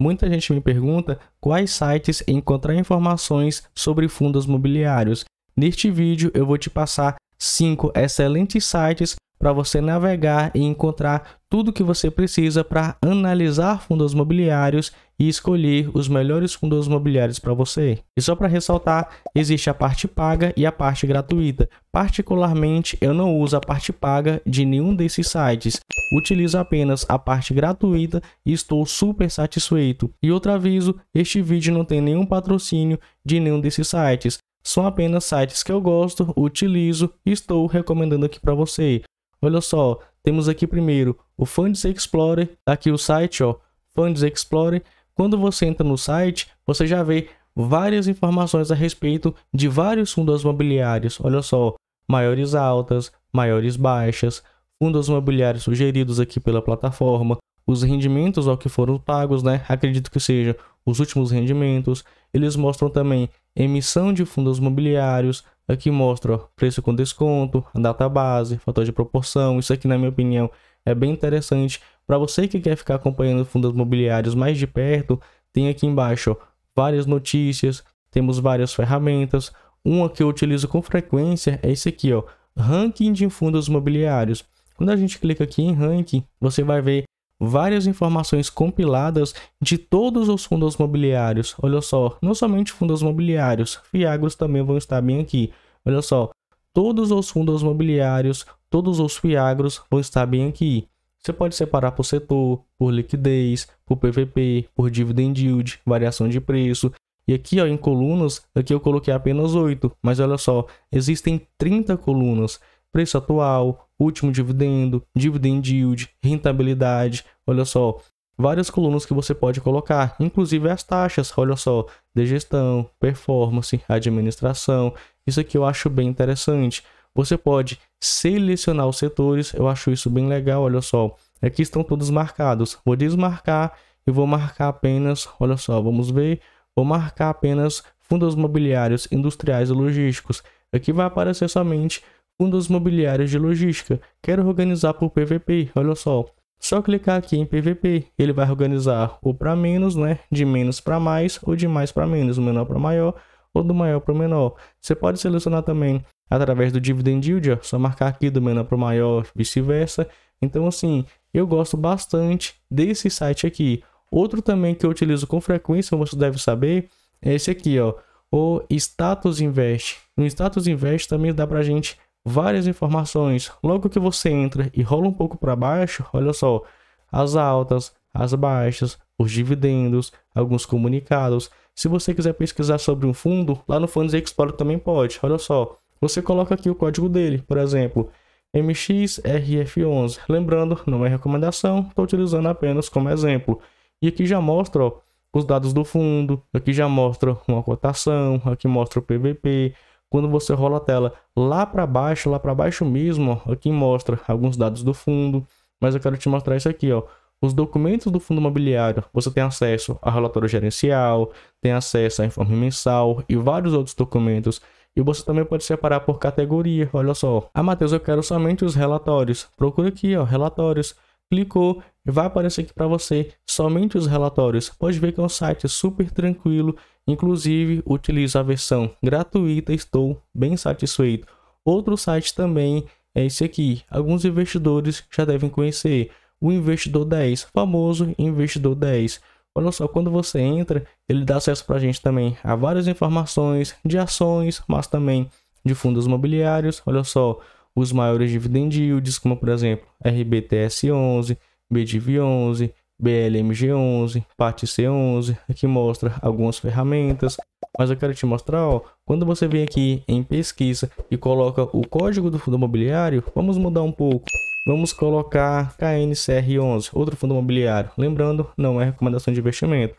Muita gente me pergunta quais sites encontrar informações sobre fundos imobiliários. Neste vídeo eu vou te passar 5 excelentes sites para você navegar e encontrar tudo que você precisa para analisar fundos imobiliários e escolher os melhores fundos imobiliários para você. E só para ressaltar, existe a parte paga e a parte gratuita. Particularmente, eu não uso a parte paga de nenhum desses sites. Utilizo apenas a parte gratuita e estou super satisfeito. E outro aviso, este vídeo não tem nenhum patrocínio de nenhum desses sites são apenas sites que eu gosto, utilizo e estou recomendando aqui para você. Olha só, temos aqui primeiro o Funds Explorer, tá aqui o site, ó, Funds Explorer. Quando você entra no site, você já vê várias informações a respeito de vários fundos imobiliários. Olha só, maiores altas, maiores baixas, fundos imobiliários sugeridos aqui pela plataforma, os rendimentos ao que foram pagos, né? Acredito que sejam os últimos rendimentos. Eles mostram também emissão de fundos imobiliários, Aqui mostra ó, preço com desconto, data base, fator de proporção. Isso aqui, na minha opinião, é bem interessante. Para você que quer ficar acompanhando fundos imobiliários mais de perto, tem aqui embaixo ó, várias notícias, temos várias ferramentas. Uma que eu utilizo com frequência é esse aqui, ó, ranking de fundos imobiliários. Quando a gente clica aqui em ranking, você vai ver várias informações compiladas de todos os fundos mobiliários. Olha só, não somente fundos mobiliários, fiagros também vão estar bem aqui. Olha só, todos os fundos mobiliários, todos os fiagros vão estar bem aqui. Você pode separar por setor, por liquidez, por PVP, por dividend yield, variação de preço. E aqui ó, em colunas, aqui eu coloquei apenas 8, mas olha só, existem 30 colunas. Preço atual, último dividendo, dividend yield, rentabilidade, olha só, várias colunas que você pode colocar, inclusive as taxas, olha só, de gestão, performance, administração. Isso aqui eu acho bem interessante. Você pode selecionar os setores, eu acho isso bem legal, olha só. Aqui estão todos marcados. Vou desmarcar e vou marcar apenas, olha só, vamos ver, vou marcar apenas fundos imobiliários, industriais e logísticos. Aqui vai aparecer somente dos mobiliários de logística. Quero organizar por PVP, olha só. Só clicar aqui em PVP, ele vai organizar o para menos, né? De menos para mais ou de mais para menos, do menor para maior ou do maior para o menor. Você pode selecionar também através do dividend yield, ó, só marcar aqui do menor para o maior, vice-versa. Então assim, eu gosto bastante desse site aqui. Outro também que eu utilizo com frequência, você deve saber, é esse aqui, ó, o Status Invest. No Status Invest também dá para gente várias informações. Logo que você entra e rola um pouco para baixo, olha só, as altas, as baixas, os dividendos, alguns comunicados. Se você quiser pesquisar sobre um fundo, lá no Fundos Explorer também pode. Olha só, você coloca aqui o código dele, por exemplo, MXRF11. Lembrando, não é recomendação, estou utilizando apenas como exemplo. E aqui já mostra ó, os dados do fundo, aqui já mostra uma cotação, aqui mostra o PVP, quando você rola a tela. Lá para baixo, lá para baixo mesmo, ó, aqui mostra alguns dados do fundo, mas eu quero te mostrar isso aqui, ó. Os documentos do fundo imobiliário, você tem acesso a relatório gerencial, tem acesso a informe mensal e vários outros documentos. E você também pode separar por categoria, olha só. Ah, Matheus, eu quero somente os relatórios. Procura aqui, ó, relatórios. Clicou, vai aparecer aqui para você somente os relatórios. Pode ver que é um site super tranquilo, inclusive utilizo a versão gratuita, estou bem satisfeito. Outro site também é esse aqui, alguns investidores já devem conhecer, o Investidor 10, famoso Investidor 10. Olha só, quando você entra, ele dá acesso para a gente também a várias informações de ações, mas também de fundos imobiliários. Olha só, os maiores dividend yields, como por exemplo RBTS11, BDIV11, BLMG11, PATC11. Aqui mostra algumas ferramentas, mas eu quero te mostrar, ó, quando você vem aqui em pesquisa e coloca o código do fundo imobiliário, vamos mudar um pouco. Vamos colocar KNCR11, outro fundo imobiliário. Lembrando, não é recomendação de investimento.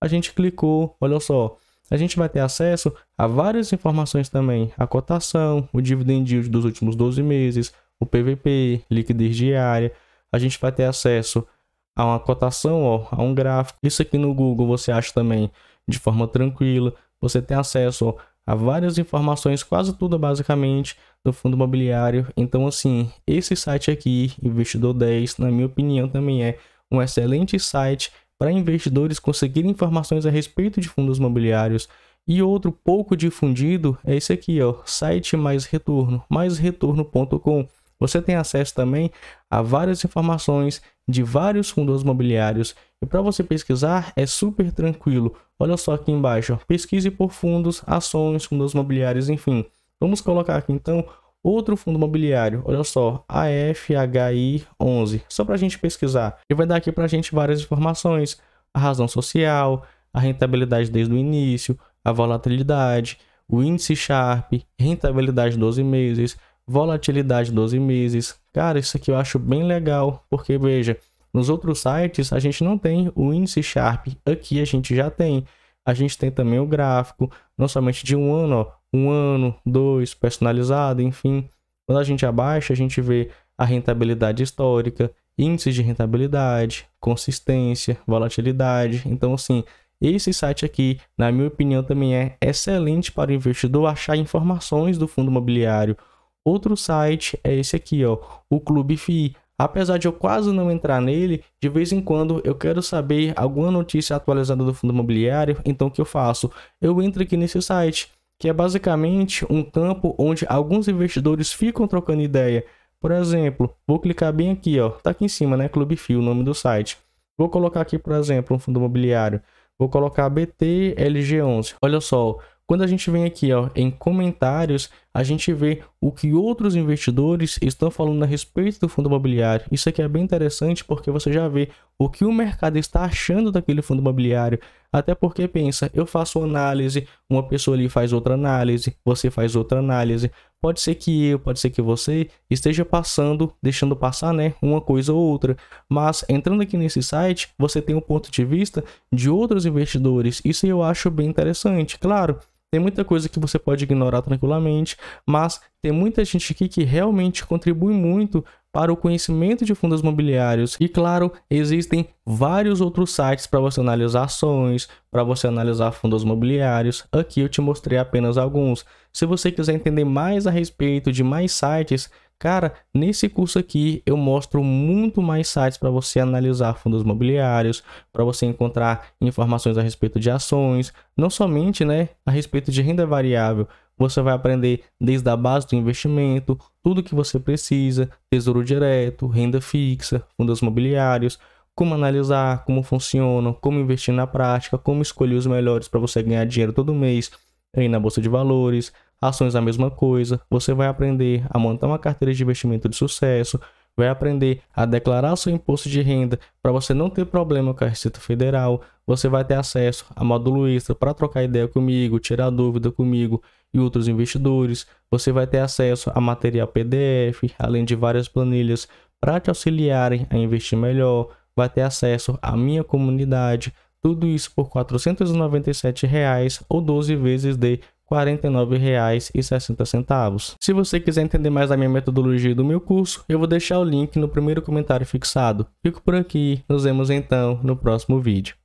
A gente clicou, olha só, a gente vai ter acesso a várias informações também, a cotação, o dividend yield dos últimos 12 meses, o PVP, liquidez diária, a gente vai ter acesso a uma cotação, ó, a um gráfico. Isso aqui no Google você acha também de forma tranquila. Você tem acesso a várias informações, quase tudo basicamente, do fundo imobiliário. Então, assim, esse site aqui, Investidor 10, na minha opinião, também é um excelente site para investidores conseguirem informações a respeito de fundos imobiliários. E outro pouco difundido é esse aqui, ó, site mais retorno, maisretorno.com. Você tem acesso também a várias informações de vários fundos imobiliários e para você pesquisar é super tranquilo. Olha só aqui embaixo, ó, pesquise por fundos, ações, fundos imobiliários, enfim. Vamos colocar aqui então Outro fundo imobiliário, olha só, AFHI11, só para a gente pesquisar. E vai dar aqui para a gente várias informações, a razão social, a rentabilidade desde o início, a volatilidade, o índice Sharp, rentabilidade 12 meses, volatilidade 12 meses. Cara, isso aqui eu acho bem legal, porque veja, nos outros sites a gente não tem o índice Sharp, aqui a gente já tem. A gente tem também o gráfico, não somente de um ano, ó, um ano, dois, personalizado, enfim. Quando a gente abaixa, a gente vê a rentabilidade histórica, índice de rentabilidade, consistência, volatilidade. Então, assim, esse site aqui, na minha opinião, também é excelente para o investidor achar informações do fundo imobiliário. Outro site é esse aqui, ó, o Clube FI. Apesar de eu quase não entrar nele, de vez em quando eu quero saber alguma notícia atualizada do fundo imobiliário, então o que eu faço? Eu entro aqui nesse site que é basicamente um campo onde alguns investidores ficam trocando ideia. Por exemplo, vou clicar bem aqui, ó, tá aqui em cima, né, Clube Fio, o nome do site. Vou colocar aqui, por exemplo, um fundo imobiliário. Vou colocar BT LG11. Olha só, quando a gente vem aqui, ó, em comentários, a gente vê o que outros investidores estão falando a respeito do fundo imobiliário. Isso aqui é bem interessante porque você já vê o que o mercado está achando daquele fundo imobiliário. Até porque pensa, eu faço análise, uma pessoa ali faz outra análise, você faz outra análise. Pode ser que eu, pode ser que você esteja passando, deixando passar, né, uma coisa ou outra. Mas entrando aqui nesse site, você tem um ponto de vista de outros investidores. Isso eu acho bem interessante. Claro, tem muita coisa que você pode ignorar tranquilamente, mas tem muita gente aqui que realmente contribui muito para o conhecimento de fundos imobiliários. E claro, existem vários outros sites para você analisar ações, para você analisar fundos imobiliários. Aqui eu te mostrei apenas alguns. Se você quiser entender mais a respeito de mais sites, Cara, nesse curso aqui eu mostro muito mais sites para você analisar fundos imobiliários, para você encontrar informações a respeito de ações, não somente né, a respeito de renda variável. Você vai aprender desde a base do investimento, tudo que você precisa, tesouro direto, renda fixa, fundos imobiliários, como analisar, como funciona, como investir na prática, como escolher os melhores para você ganhar dinheiro todo mês aí na bolsa de valores, Ações é a mesma coisa. Você vai aprender a montar uma carteira de investimento de sucesso, vai aprender a declarar seu imposto de renda para você não ter problema com a Receita Federal. Você vai ter acesso a módulo extra para trocar ideia comigo, tirar dúvida comigo e outros investidores. Você vai ter acesso a material PDF, além de várias planilhas para te auxiliarem a investir melhor. Vai ter acesso à minha comunidade. Tudo isso por R$ 497 reais, ou 12 vezes de R$ R$ 49,60. Se você quiser entender mais da minha metodologia e do meu curso, eu vou deixar o link no primeiro comentário fixado. Fico por aqui, nos vemos então no próximo vídeo.